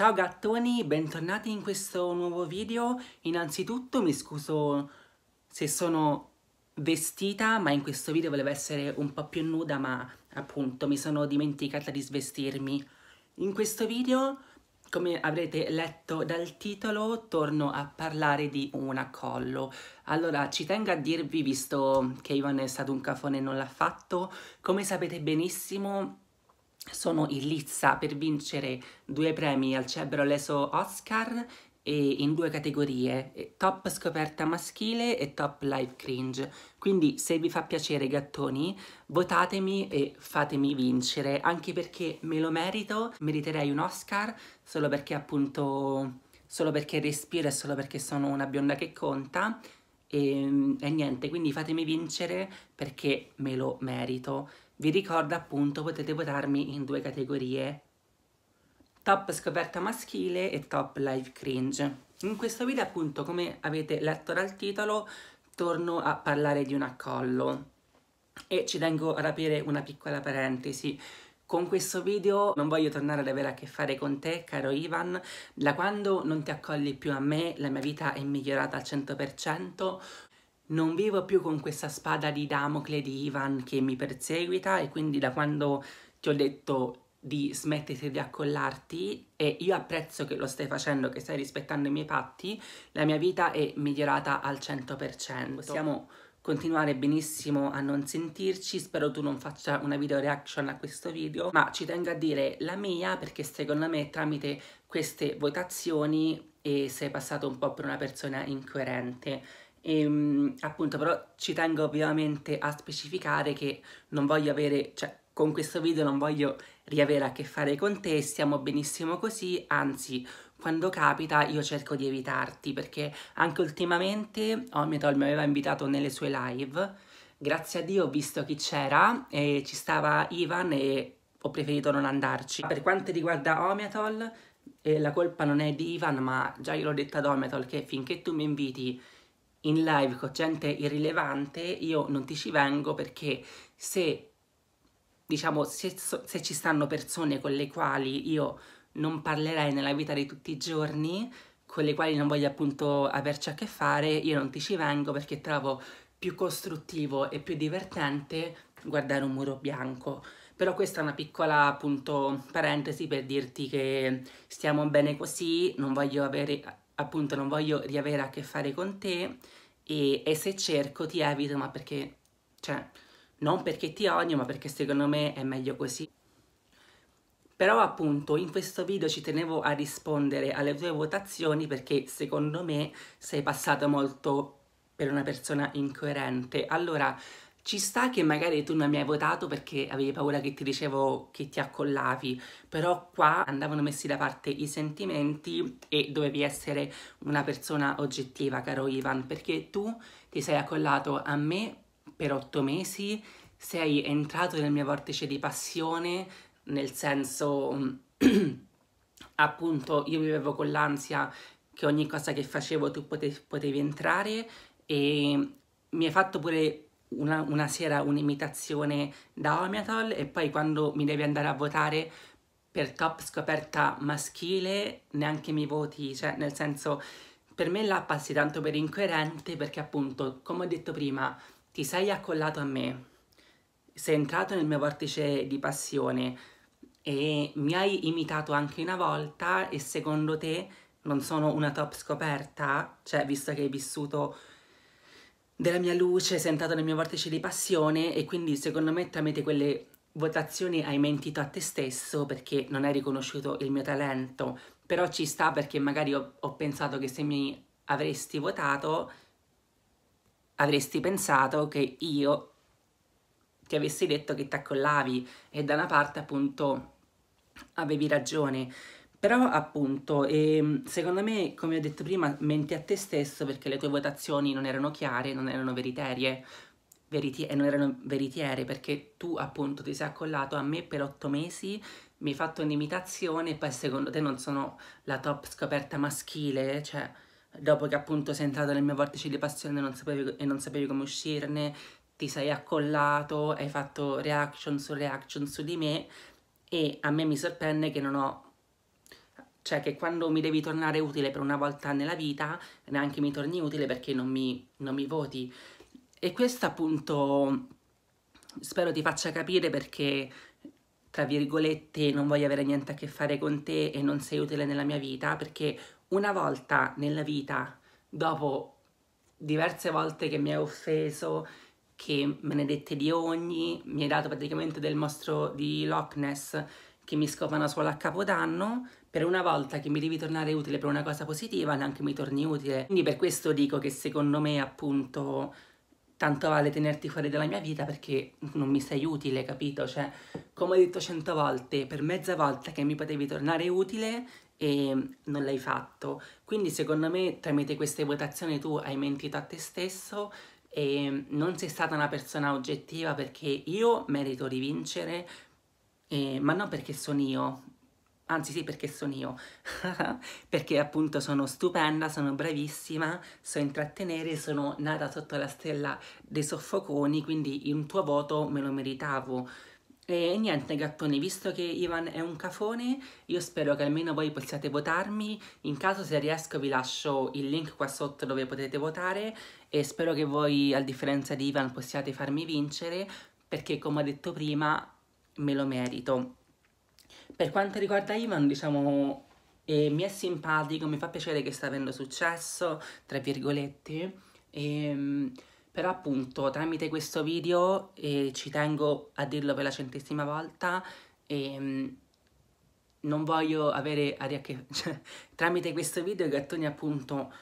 Ciao gattoni, bentornati in questo nuovo video. Innanzitutto mi scuso se sono vestita, ma in questo video volevo essere un po' più nuda, ma appunto mi sono dimenticata di svestirmi. In questo video, come avrete letto dal titolo, torno a parlare di un accollo. Allora, ci tengo a dirvi, visto che Ivan è stato un cafone e non l'ha fatto, come sapete benissimo sono in lizza per vincere due premi al Cebreleso Oscar in due categorie, eh, top scoperta maschile e top live cringe. Quindi se vi fa piacere gattoni, votatemi e fatemi vincere, anche perché me lo merito, meriterei un Oscar solo perché appunto solo perché respiro e solo perché sono una bionda che conta e, ehm, e niente, quindi fatemi vincere perché me lo merito. Vi ricordo appunto potete votarmi in due categorie, top scoperta maschile e top live cringe. In questo video appunto come avete letto dal titolo torno a parlare di un accollo e ci tengo ad aprire una piccola parentesi. Con questo video non voglio tornare ad avere a che fare con te, caro Ivan. Da quando non ti accolli più a me, la mia vita è migliorata al 100%, non vivo più con questa spada di Damocle di Ivan che mi perseguita e quindi da quando ti ho detto di smettere di accollarti e io apprezzo che lo stai facendo, che stai rispettando i miei patti, la mia vita è migliorata al 100%. Possiamo continuare benissimo a non sentirci, spero tu non faccia una video reaction a questo video, ma ci tengo a dire la mia perché secondo me tramite queste votazioni sei passato un po' per una persona incoerente e, ehm, appunto, però ci tengo ovviamente a specificare che non voglio avere, cioè con questo video non voglio riavere a che fare con te, stiamo benissimo così, anzi quando capita io cerco di evitarti perché anche ultimamente Ometol oh mi aveva invitato nelle sue live, grazie a Dio ho visto chi c'era e ci stava Ivan e ho preferito non andarci. Per quanto riguarda Ometol, eh, la colpa non è di Ivan ma già io l'ho detto ad Ometol che finché tu mi inviti in live con gente irrilevante, io non ti ci vengo perché se, diciamo, se, se ci stanno persone con le quali io non parlerei nella vita di tutti i giorni, con le quali non voglio appunto averci a che fare, io non ti ci vengo perché trovo più costruttivo e più divertente guardare un muro bianco. Però questa è una piccola appunto parentesi per dirti che stiamo bene così, non voglio avere appunto non voglio riavere a che fare con te e, e se cerco ti evito, ma perché, cioè, non perché ti odio, ma perché secondo me è meglio così. Però appunto in questo video ci tenevo a rispondere alle tue votazioni perché secondo me sei passato molto per una persona incoerente. Allora, ci sta che magari tu non mi hai votato perché avevi paura che ti dicevo che ti accollavi, però qua andavano messi da parte i sentimenti e dovevi essere una persona oggettiva, caro Ivan, perché tu ti sei accollato a me per otto mesi, sei entrato nel mio vortice di passione, nel senso mm, appunto io vivevo con l'ansia che ogni cosa che facevo tu potevi, potevi entrare e mi hai fatto pure una, una sera un'imitazione da Omiatol e poi quando mi devi andare a votare per top scoperta maschile neanche mi voti, cioè nel senso per me la passi tanto per incoerente perché appunto, come ho detto prima, ti sei accollato a me, sei entrato nel mio vortice di passione e mi hai imitato anche una volta e secondo te non sono una top scoperta? Cioè, visto che hai vissuto della mia luce, sei entrato nel mio vortice di passione e quindi secondo me tramite quelle votazioni hai mentito a te stesso perché non hai riconosciuto il mio talento, però ci sta perché magari ho, ho pensato che se mi avresti votato avresti pensato che io ti avessi detto che ti accollavi e da una parte appunto avevi ragione però appunto, ehm, secondo me, come ho detto prima, menti a te stesso perché le tue votazioni non erano chiare, non erano veritarie, veriti- e non erano veritiere perché tu appunto ti sei accollato a me per otto mesi, mi hai fatto un'imitazione e poi secondo te non sono la top scoperta maschile, cioè dopo che appunto sei entrato nel mio vortice di passione non sapevi, e non sapevi come uscirne, ti sei accollato, hai fatto reaction su reaction su di me e a me mi sorprende che non ho cioè che quando mi devi tornare utile per una volta nella vita, neanche mi torni utile perché non mi, non mi voti. E questo appunto spero ti faccia capire perché, tra virgolette, non voglio avere niente a che fare con te e non sei utile nella mia vita, perché una volta nella vita, dopo diverse volte che mi hai offeso, che me ne dette di ogni, mi hai dato praticamente del mostro di Loch Ness che mi scopano solo a Capodanno, per una volta che mi devi tornare utile per una cosa positiva, neanche mi torni utile. Quindi per questo dico che secondo me appunto tanto vale tenerti fuori dalla mia vita perché non mi sei utile, capito? Cioè, come ho detto cento volte, per mezza volta che mi potevi tornare utile e non l'hai fatto. Quindi secondo me tramite queste votazioni tu hai mentito a te stesso e non sei stata una persona oggettiva perché io merito di vincere, eh, ma non perché sono io, anzi sì perché sono io, perché appunto sono stupenda, sono bravissima, so intrattenere, sono nata sotto la stella dei soffoconi, quindi un tuo voto me lo meritavo. E niente gattoni, visto che Ivan è un cafone, io spero che almeno voi possiate votarmi, in caso se riesco vi lascio il link qua sotto dove potete votare e spero che voi a differenza di Ivan possiate farmi vincere perché come ho detto prima me lo merito. Per quanto riguarda Ivan, diciamo, eh, mi è simpatico, mi fa piacere che sta avendo successo, tra virgolette, ehm, però appunto tramite questo video, eh, ci tengo a dirlo per la centesima volta, ehm, non voglio avere aria che... Cioè, tramite questo video i gattoni appunto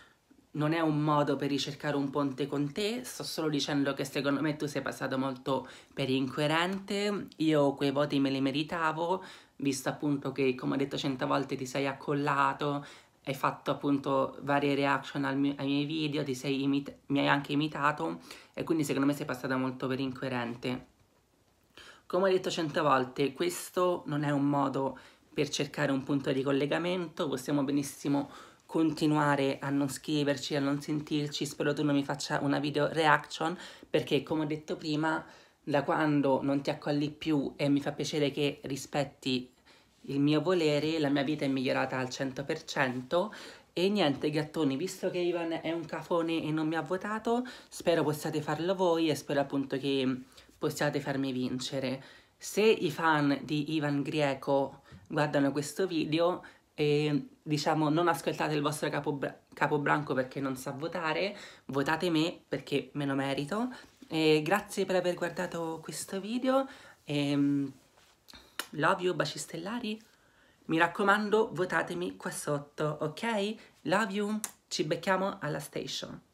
non è un modo per ricercare un ponte con te, sto solo dicendo che secondo me tu sei passato molto per incoerente, io quei voti me li meritavo, visto appunto che, come ho detto cento volte, ti sei accollato, hai fatto appunto varie reaction mio, ai miei video, imit- mi hai anche imitato e quindi secondo me sei passata molto per incoerente. Come ho detto cento volte, questo non è un modo per cercare un punto di collegamento, possiamo benissimo continuare a non scriverci, a non sentirci, spero tu non mi faccia una video reaction perché come ho detto prima da quando non ti accolli più e mi fa piacere che rispetti il mio volere, la mia vita è migliorata al 100% e niente gattoni, visto che Ivan è un cafone e non mi ha votato, spero possiate farlo voi e spero appunto che possiate farmi vincere. Se i fan di Ivan Grieco guardano questo video, e diciamo non ascoltate il vostro capobra capobranco perché non sa votare, votate me perché me lo merito e grazie per aver guardato questo video. E, ehm, love you, baci stellari. Mi raccomando, votatemi qua sotto, ok? Love you. Ci becchiamo alla station.